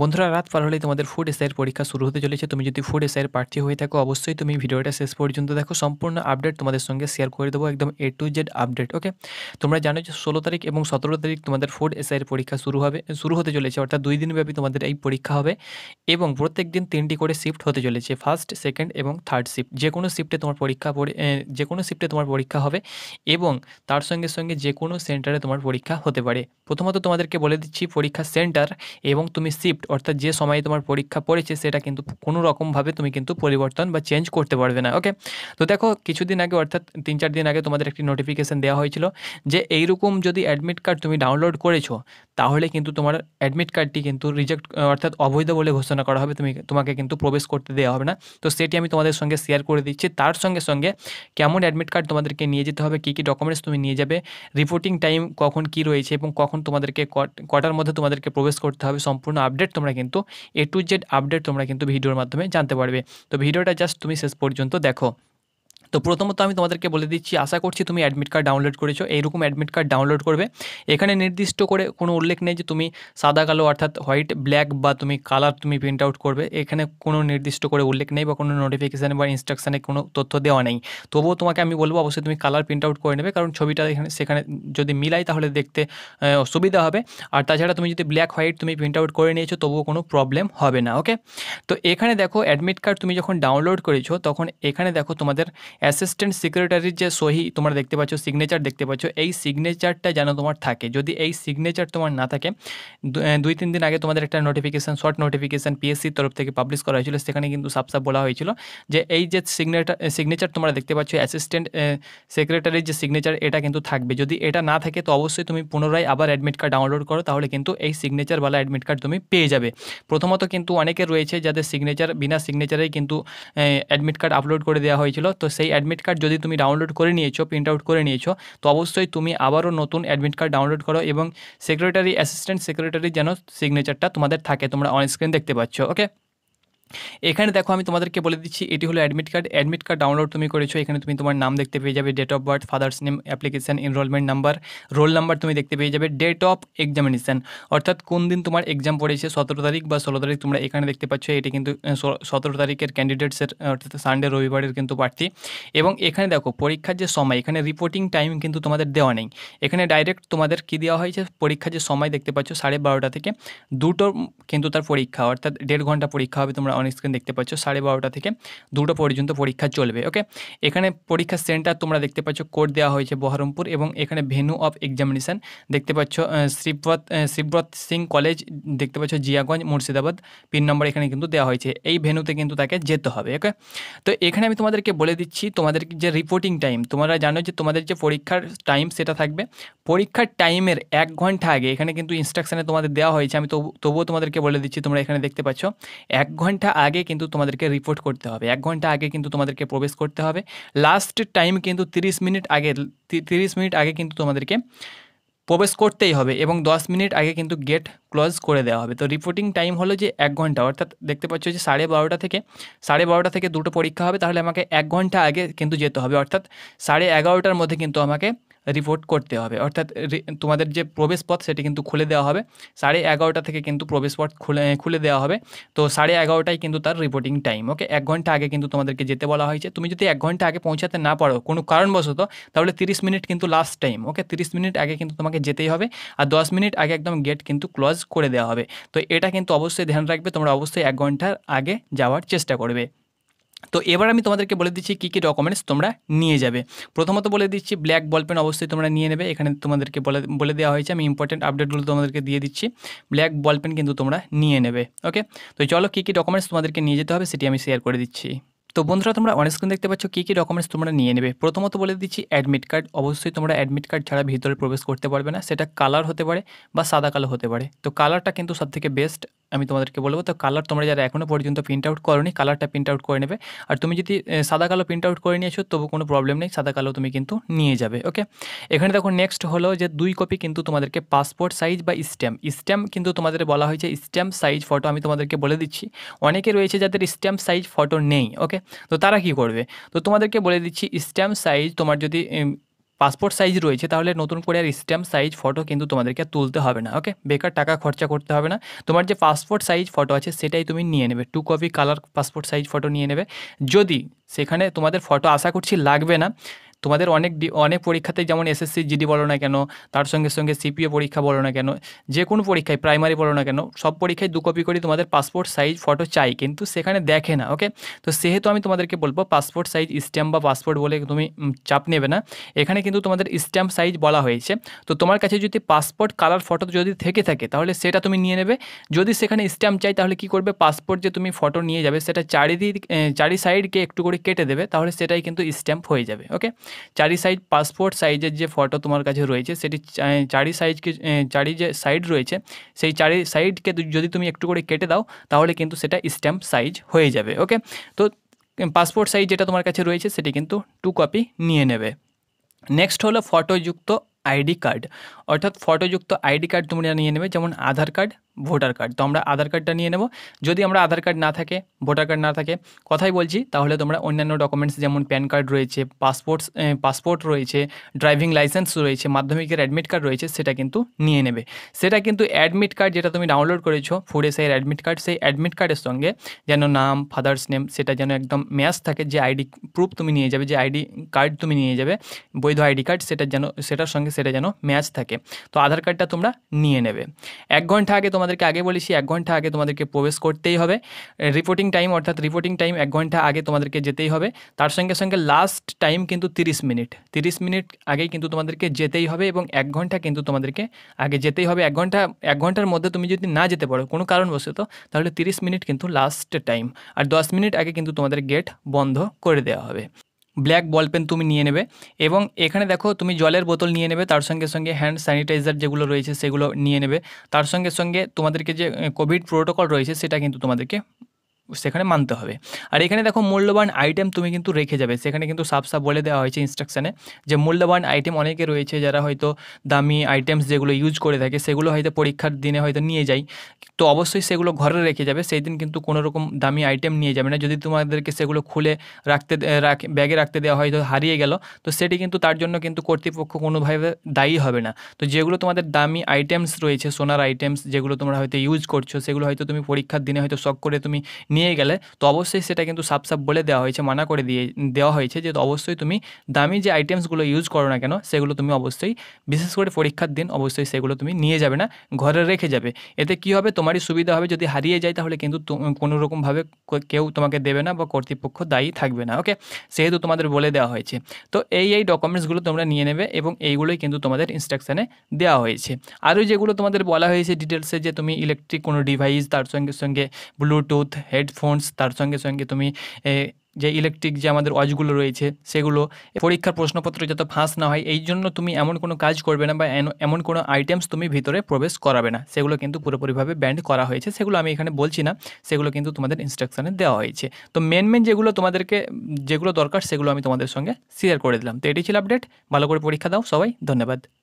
বন্ধুরা রাত পার হলেই তোমাদের ফুড এসআইয়ের পরীক্ষা শুরু হতে চলেছে তুমি যদি ফুড এসআইয়ের প্রার্থী হয়ে থাকো অবশ্যই তুমি ভিডিওটা শেষ পর্যন্ত দেখো সম্পূর্ণ আপডেট তোমাদের সঙ্গে শেয়ার করে দেবো একদম A to Z update okay তোমরা জানো যে ষোলো তারিখ এবং সতেরো তারিখ তোমাদের ফুড এসআইয়ের পরীক্ষা শুরু হবে শুরু হতে চলেছে অর্থাৎ দুই দিনব্যাপী তোমাদের এই পরীক্ষা হবে এবং প্রত্যেক দিন তিনটি করে শিফট হতে চলেছে ফার্স্ট সেকেন্ড এবং থার্ড শিফট যে কোনো শিফটে তোমার পরীক্ষা যে কোনো শিফটে তোমার পরীক্ষা হবে এবং তার সঙ্গে সঙ্গে যে কোনো সেন্টারে তোমার পরীক্ষা হতে পারে প্রথমত তোমাদেরকে বলে দিচ্ছি পরীক্ষা সেন্টার এবং তুমি শিফট শিফট অর্থাৎ যে সময়ে তোমার পরীক্ষা পড়েছে সেটা কিন্তু কোনো রকমভাবে তুমি কিন্তু পরিবর্তন বা চেঞ্জ করতে পারবে না ওকে তো দেখো কিছুদিন আগে অর্থাৎ তিন চার দিন আগে তোমাদের একটি নোটিফিকেশান দেওয়া হয়েছিল যে এইরকম যদি অ্যাডমিট কার্ড তুমি ডাউনলোড করেছো তাহলে কিন্তু তোমার অ্যাডমিট কার্ডটি কিন্তু রিজেক্ট অর্থাৎ অবৈধ বলে ঘোষণা করা হবে তুমি তোমাকে কিন্তু প্রবেশ করতে দেওয়া হবে না তো সেটি আমি তোমাদের সঙ্গে শেয়ার করে দিচ্ছি তার সঙ্গে সঙ্গে কেমন অ্যাডমিট কার্ড তোমাদেরকে নিয়ে যেতে হবে কী কী ডকুমেন্টস তুমি নিয়ে যাবে রিপোর্টিং টাইম কখন কি রয়েছে এবং কখন তোমাদেরকে কটার মধ্যে তোমাদেরকে প্রবেশ করতে হবে সম্পূর্ণ আপডেট আপডেট তোমরা কিন্তু এ টু জেড আপডেট তোমরা কিন্তু ভিডিওর মাধ্যমে জানতে পারবে তো ভিডিওটা জাস্ট তুমি শেষ পর্যন্ত দেখো তো প্রথমত আমি তোমাদেরকে বলে দিচ্ছি আশা করছি তুমি অ্যাডমিট কার্ড ডাউনলোড করেছো এইরকম অ্যাডমিট কার্ড ডাউনলোড করবে এখানে নির্দিষ্ট করে কোনো উল্লেখ নেই যে তুমি সাদা কালো অর্থাৎ হোয়াইট ব্ল্যাক বা তুমি কালার তুমি প্রিন্ট আউট করবে এখানে কোনো নির্দিষ্ট করে উল্লেখ নেই বা কোনো নোটিফিকেশানে বা ইনস্ট্রাকশানে কোনো তথ্য দেওয়া নেই তবুও তোমাকে আমি বলবো অবশ্যই তুমি কালার প্রিন্ট আউট করে নেবে কারণ ছবিটা এখানে সেখানে যদি মিলাই তাহলে দেখতে সুবিধা হবে আর তাছাড়া তুমি যদি ব্ল্যাক হোয়াইট তুমি প্রিন্ট আউট করে নিয়েছো তবুও কোনো প্রবলেম হবে না ওকে তো এখানে দেখো অ্যাডমিট কার্ড তুমি যখন ডাউনলোড করেছো তখন এখানে দেখো তোমাদের অ্যাসিস্ট্যান্ট সেক্রেটারির যে সহি তোমরা দেখতে পাচ্ছ সিগনেচার দেখতে পাচ্ছ এই সিগনেচারটা যেন তোমার থাকে যদি এই সিগনেচার তোমার না থাকে দুই তিন দিন আগে তোমাদের একটা নোটিফিকেশান শর্ট নোটিফিকেশান পিএসসির তরফ থেকে পাবলিশ করা হয়েছিল সেখানে কিন্তু সাপসাপ বলা হয়েছিল যে এই যে সিগনেচার সিগনেচার তোমরা দেখতে পাচ্ছ অ্যাসিস্ট্যান্ট সেক্রেটারির যে সিগনেচার এটা কিন্তু থাকবে যদি এটা না থাকে তো অবশ্যই তুমি পুনরায় আবার অ্যাডমিট কার্ড ডাউনলোড করো তাহলে কিন্তু এই সিগনেচারওয়ালা অ্যাডমিট কার্ড তুমি পেয়ে যাবে প্রথমত কিন্তু অনেকে রয়েছে যাদের সিগনেচার বিনা সিগনেচারেই কিন্তু অ্যাডমিট কার্ড আপলোড করে দেওয়া হয়েছিল তো সেই অ্যাডমিট কার্ড যদি তুমি ডাউনলোড করে নিয়েছো প্রিন্ট আউট করে নিয়েছো তো অবশ্যই তুমি আবারও নতুন অ্যাডমিট কার্ড ডাউনলোড করো এবং সেক্রেটারি অ্যাসিস্ট্যান্ট সেক্রেটারি যেন সিগনেচারটা তোমাদের থাকে তোমরা অনস্ক্রিন দেখতে পাচ্ছ ওকে এখানে দেখো আমি তোমাদেরকে বলে দিচ্ছি এটি হলো admit card admit card download তুমি করেছো এখানে তুমি তোমার নাম দেখতে পেয়ে যাবে date of birth father's name application enrolment number roll number তুমি দেখতে পেয়ে যাবে ডেট অফ এক্সামিনেশান অর্থাৎ কোন দিন তোমার এক্সাম পড়েছে সতেরো তারিখ বা ষোলো তারিখ তোমরা এখানে দেখতে পাচ্ছ এটি কিন্তু সতেরো তারিখের ক্যান্ডিডেটসের অর্থাৎ সানডে রবিবারের কিন্তু প্রার্থী এবং এখানে দেখো পরীক্ষার যে সময় এখানে রিপোর্টিং টাইম কিন্তু তোমাদের দেওয়া নেই এখানে ডাইরেক্ট তোমাদের কি দেওয়া হয়েছে পরীক্ষার যে সময় দেখতে পাচ্ছ সাড়ে বারোটা থেকে দুটো কিন্তু তার পরীক্ষা অর্থাৎ দেড় ঘন্টা পরীক্ষা হবে তোমরা অন স্ক্রিন দেখতে পাচ্ছ সাড়ে বারোটা থেকে দুটো পর্যন্ত পরীক্ষা চলবে ওকে এখানে পরীক্ষার সেন্টার তোমরা দেখতে পাচ্ছ কোড দেওয়া হয়েছে বহরমপুর এবং এখানে ভেনু অফ এক্সামিনেশান দেখতে পাচ্ছ শ্রীব্রত শ্রীব্রত সিং কলেজ দেখতে পাচ্ছ জিয়াগঞ্জ মুর্শিদাবাদ পিন নম্বর এখানে কিন্তু দেওয়া হয়েছে এই ভেনুতে কিন্তু তাকে যেতে হবে ওকে তো এখানে আমি তোমাদেরকে বলে দিচ্ছি তোমাদের যে রিপোর্টিং টাইম তোমরা জানো যে তোমাদের যে পরীক্ষার টাইম সেটা থাকবে পরীক্ষার টাইমের এক ঘন্টা আগে এখানে কিন্তু ইনস্ট্রাকশানে তোমাদের দেওয়া হয়েছে আমি তবুও তোমাদেরকে বলে দিচ্ছি তোমরা এখানে দেখতে পাচ্ছ এক ঘন্টা আগে কিন্তু তোমাদেরকে রিপোর্ট করতে হবে এক ঘন্টা আগে কিন্তু তোমাদেরকে প্রবেশ করতে হবে লাস্ট টাইম কিন্তু তিরিশ মিনিট আগে তিরিশ মিনিট আগে কিন্তু তোমাদেরকে প্রবেশ করতেই হবে এবং 10 মিনিট আগে কিন্তু গেট ক্লোজ করে দেওয়া হবে তো রিপোর্টিং টাইম হলো যে এক ঘন্টা অর্থাৎ দেখতে পাচ্ছ যে সাড়ে বারোটা থেকে সাড়ে বারোটা থেকে দুটো পরীক্ষা হবে তাহলে আমাকে এক ঘন্টা আগে কিন্তু যেতে হবে অর্থাৎ সাড়ে এগারোটার মধ্যে কিন্তু আমাকে রিপোর্ট করতে হবে অর্থাৎ তোমাদের যে প্রবেশ পথ সেটি কিন্তু খুলে দেওয়া হবে সাড়ে এগারোটা থেকে কিন্তু প্রবেশ পথ খুলে খুলে দেওয়া হবে তো সাড়ে এগারোটায় কিন্তু তার রিপোর্টিং টাইম ওকে এক ঘন্টা আগে কিন্তু তোমাদেরকে যেতে বলা হয়েছে তুমি যদি এক ঘন্টা আগে পৌঁছাতে না পারো কোনো কারণবশত তাহলে তিরিশ মিনিট কিন্তু লাস্ট টাইম ওকে তিরিশ মিনিট আগে কিন্তু তোমাকে যেতেই হবে আর দশ মিনিট আগে একদম গেট কিন্তু ক্লোজ করে দেওয়া হবে তো এটা কিন্তু অবশ্যই ধ্যান রাখবে তোমরা অবশ্যই এক ঘন্টার আগে যাওয়ার চেষ্টা করবে তো এবার আমি তোমাদেরকে বলে দিচ্ছি কী কী ডকুমেন্টস তোমরা নিয়ে যাবে প্রথমত বলে দিচ্ছি ব্ল্যাক বল পেন অবশ্যই তোমরা নিয়ে নেবে এখানে তোমাদেরকে বলে বলে দেওয়া হয়েছে আমি ইম্পর্টেন্ট আপডেটগুলো তোমাদেরকে দিয়ে দিচ্ছি ব্ল্যাক বল পেন কিন্তু তোমরা নিয়ে নেবে ওকে তো চলো কী কী ডকুমেন্টস তোমাদেরকে নিয়ে যেতে হবে সেটি আমি শেয়ার করে দিচ্ছি তো বন্ধুরা তোমরা অন স্ক্রিন দেখতে পাচ্ছ কী কী ডকুমেন্টস তোমরা নিয়ে নেবে প্রথমত বলে দিচ্ছি অ্যাডমিট কার্ড অবশ্যই তোমরা অ্যাডমিট কার্ড ছাড়া ভিতরে প্রবেশ করতে পারবে না সেটা কালার হতে পারে বা সাদা কালো হতে পারে তো কালারটা কিন্তু সবথেকে বেস্ট আমি তোমাদেরকে বলবো তো কালার তোমরা যারা এখনও পর্যন্ত প্রিন্ট আউট নি কালারটা প্রিন্ট আউট করে নেবে আর তুমি যদি সাদা কালো প্রিন্ট আউট করে নিয়েছো তবু কোনো প্রবলেম নেই সাদা কালো তুমি কিন্তু নিয়ে যাবে ওকে এখানে দেখো নেক্সট হলো যে দুই কপি কিন্তু তোমাদেরকে পাসপোর্ট সাইজ বা স্ট্যাম্প স্ট্যাম্প কিন্তু তোমাদের বলা হয়েছে স্ট্যাম্প সাইজ ফটো আমি তোমাদেরকে বলে দিচ্ছি অনেকে রয়েছে যাদের স্ট্যাম্প সাইজ ফটো নেই ওকে তো তারা কি করবে তো তোমাদেরকে বলে দিচ্ছি স্ট্যাম্প সাইজ তোমার যদি পাসপোর্ট সাইজ রয়েছে তাহলে নতুন করে আর স্ট্যাম্প সাইজ ফটো কিন্তু তোমাদেরকে তুলতে হবে না ওকে বেকার টাকা খরচা করতে হবে না তোমার যে পাসপোর্ট সাইজ ফটো আছে সেটাই তুমি নিয়ে নেবে two copy colour passport size photo নিয়ে নেবে যদি সেখানে তোমাদের ফটো আশা করছি লাগবে না তোমাদের অনেক অনেক পরীক্ষাতে যেমন এসএসসি জিডি বলো না কেন তার সঙ্গে সঙ্গে সিপিএ পরীক্ষা বলো না কেন যে কোনো পরীক্ষায় প্রাইমারি বলো না কেন সব পরীক্ষায় দু কপি করে তোমাদের পাসপোর্ট সাইজ ফটো চাই কিন্তু সেখানে দেখে না ওকে তো সেহেতু আমি তোমাদেরকে বলবো পাসপোর্ট সাইজ স্ট্যাম্প বা পাসপোর্ট বলে তুমি চাপ নেবে না এখানে কিন্তু তোমাদের স্ট্যাম্প সাইজ বলা হয়েছে তো তোমার কাছে যদি পাসপোর্ট কালার ফটো যদি থেকে থাকে তাহলে সেটা তুমি নিয়ে নেবে যদি সেখানে স্ট্যাম্প চাই তাহলে কি করবে পাসপোর্ট যে তুমি ফটো নিয়ে যাবে সেটা চারিদিক চারি সাইডকে একটু করে কেটে দেবে তাহলে সেটাই কিন্তু স্ট্যাম্প হয়ে যাবে ওকে চারি সাইজ পাসপোর্ট সাইজের যে ফটো তোমার কাছে রয়েছে সেটি চারি সাইজকে চারি যে সাইড রয়েছে সেই চারি সাইডকে যদি তুমি একটু করে কেটে দাও তাহলে কিন্তু সেটা স্ট্যাম্প সাইজ হয়ে যাবে ওকে তো পাসপোর্ট সাইজ যেটা তোমার কাছে রয়েছে সেটি কিন্তু টু কপি নিয়ে নেবে নেক্সট হলো ফটোযুক্ত আইডি কার্ড অর্থাৎ ফটোযুক্ত আইডি কার্ড তোমরা নিয়ে নেবে যেমন আধার কার্ড ভোটার কার্ড তো আমরা আধার কার্ডটা নিয়ে নেব যদি আমরা আধার কার্ড না থাকে ভোটার কার্ড না থাকে কথাই বলছি তাহলে তোমরা অন্যান্য ডকুমেন্টস যেমন প্যান কার্ড রয়েছে পাসপোর্টস পাসপোর্ট রয়েছে ড্রাইভিং লাইসেন্স রয়েছে মাধ্যমিকের অ্যাডমিট কার্ড রয়েছে সেটা কিন্তু নিয়ে নেবে সেটা কিন্তু অ্যাডমিট কার্ড যেটা তুমি ডাউনলোড করেছো ফুড এসআইয়ের অ্যাডমিট কার্ড সেই অ্যাডমিট কার্ডের সঙ্গে যেন নাম ফাদার্স নেম সেটা যেন একদম ম্যাচ থাকে যে আইডি প্রুফ তুমি নিয়ে যাবে যে আইডি কার্ড তুমি নিয়ে যাবে বৈধ আইডি কার্ড সেটা যেন সেটার সঙ্গে সেটা যেন ম্যাচ থাকে তো আধার কার্ডটা তোমরা নিয়ে নেবে এক ঘন্টা আগে তোমাদেরকে আগে বলেছি এক ঘন্টা আগে তোমাদেরকে প্রবেশ করতেই হবে রিপোর্টিং টাইম অর্থাৎ রিপোর্টিং টাইম এক ঘন্টা আগে তোমাদেরকে যেতেই হবে তার সঙ্গে সঙ্গে লাস্ট টাইম কিন্তু তিরিশ মিনিট তিরিশ মিনিট আগেই কিন্তু তোমাদেরকে যেতেই হবে এবং এক ঘন্টা কিন্তু তোমাদেরকে আগে যেতেই হবে এক ঘন্টা এক ঘন্টার মধ্যে তুমি যদি না যেতে পারো কোনো কারণবশত তাহলে তিরিশ মিনিট কিন্তু লাস্ট টাইম আর দশ মিনিট আগে কিন্তু তোমাদের গেট বন্ধ করে দেওয়া হবে ব্ল্যাক বল পেন তুমি নিয়ে নেবে এবং এখানে দেখো তুমি জলের বোতল নিয়ে নেবে তার সঙ্গে সঙ্গে হ্যান্ড স্যানিটাইজার যেগুলো রয়েছে সেগুলো নিয়ে নেবে তার সঙ্গে সঙ্গে তোমাদেরকে যে কোভিড প্রোটোকল রয়েছে সেটা কিন্তু তোমাদেরকে সেখানে মানতে হবে আর এখানে দেখো মূল্যবান আইটেম তুমি কিন্তু রেখে যাবে সেখানে কিন্তু সাফ সাফ বলে দেওয়া হয়েছে ইনস্ট্রাকশানে যে মূল্যবান আইটেম অনেকে রয়েছে যারা হয়তো দামি আইটেমস যেগুলো ইউজ করে থাকে সেগুলো হয়তো পরীক্ষার দিনে হয়তো নিয়ে যাই তো অবশ্যই সেগুলো ঘরে রেখে যাবে সেই দিন কিন্তু কোনো রকম দামি আইটেম নিয়ে যাবে না যদি তোমাদেরকে সেগুলো খুলে রাখতে ব্যাগে রাখতে দেওয়া হয়তো হারিয়ে গেল তো সেটি কিন্তু তার জন্য কিন্তু কর্তৃপক্ষ কোনোভাবে দায়ী হবে না তো যেগুলো তোমাদের দামি আইটেমস রয়েছে সোনার আইটেমস যেগুলো তোমরা হয়তো ইউজ করছো সেগুলো হয়তো তুমি পরীক্ষার দিনে হয়তো শখ করে তুমি নিয়ে নিয়ে গেলে তো অবশ্যই সেটা কিন্তু সাপ সাপ বলে দেওয়া হয়েছে মানা করে দিয়ে দেওয়া হয়েছে যে অবশ্যই তুমি দামি যে আইটেমসগুলো ইউজ করো না কেন সেগুলো তুমি অবশ্যই বিশেষ করে পরীক্ষার দিন অবশ্যই সেগুলো তুমি নিয়ে যাবে না ঘরে রেখে যাবে এতে কি হবে তোমারই সুবিধা হবে যদি হারিয়ে যায় তাহলে কিন্তু কোনো রকমভাবে কেউ তোমাকে দেবে না বা কর্তৃপক্ষ দায়ী থাকবে না ওকে সেহেতু তোমাদের বলে দেওয়া হয়েছে তো এই এই ডকুমেন্টসগুলো তোমরা নিয়ে নেবে এবং এইগুলোই কিন্তু তোমাদের ইনস্ট্রাকশানে দেওয়া হয়েছে আরও যেগুলো তোমাদের বলা হয়েছে ডিটেলসে যে তুমি ইলেকট্রিক কোনো ডিভাইস তার সঙ্গে সঙ্গে ব্লুটুথ হেড হেডফোনস তার সঙ্গে সঙ্গে তুমি যে ইলেকট্রিক যে আমাদের ওয়াচগুলো রয়েছে সেগুলো পরীক্ষার প্রশ্নপত্র যাতে ফাঁস না হয় এই জন্য তুমি এমন কোনো কাজ করবে না বা এমন কোনো আইটেমস তুমি ভিতরে প্রবেশ করাবে না সেগুলো কিন্তু পুরোপুরিভাবে ব্যান্ড করা হয়েছে সেগুলো আমি এখানে বলছি না সেগুলো কিন্তু তোমাদের ইনস্ট্রাকশানে দেওয়া হয়েছে তো মেন মেন যেগুলো তোমাদেরকে যেগুলো দরকার সেগুলো আমি তোমাদের সঙ্গে শেয়ার করে দিলাম তো এটি ছিল আপডেট ভালো করে পরীক্ষা দাও সবাই ধন্যবাদ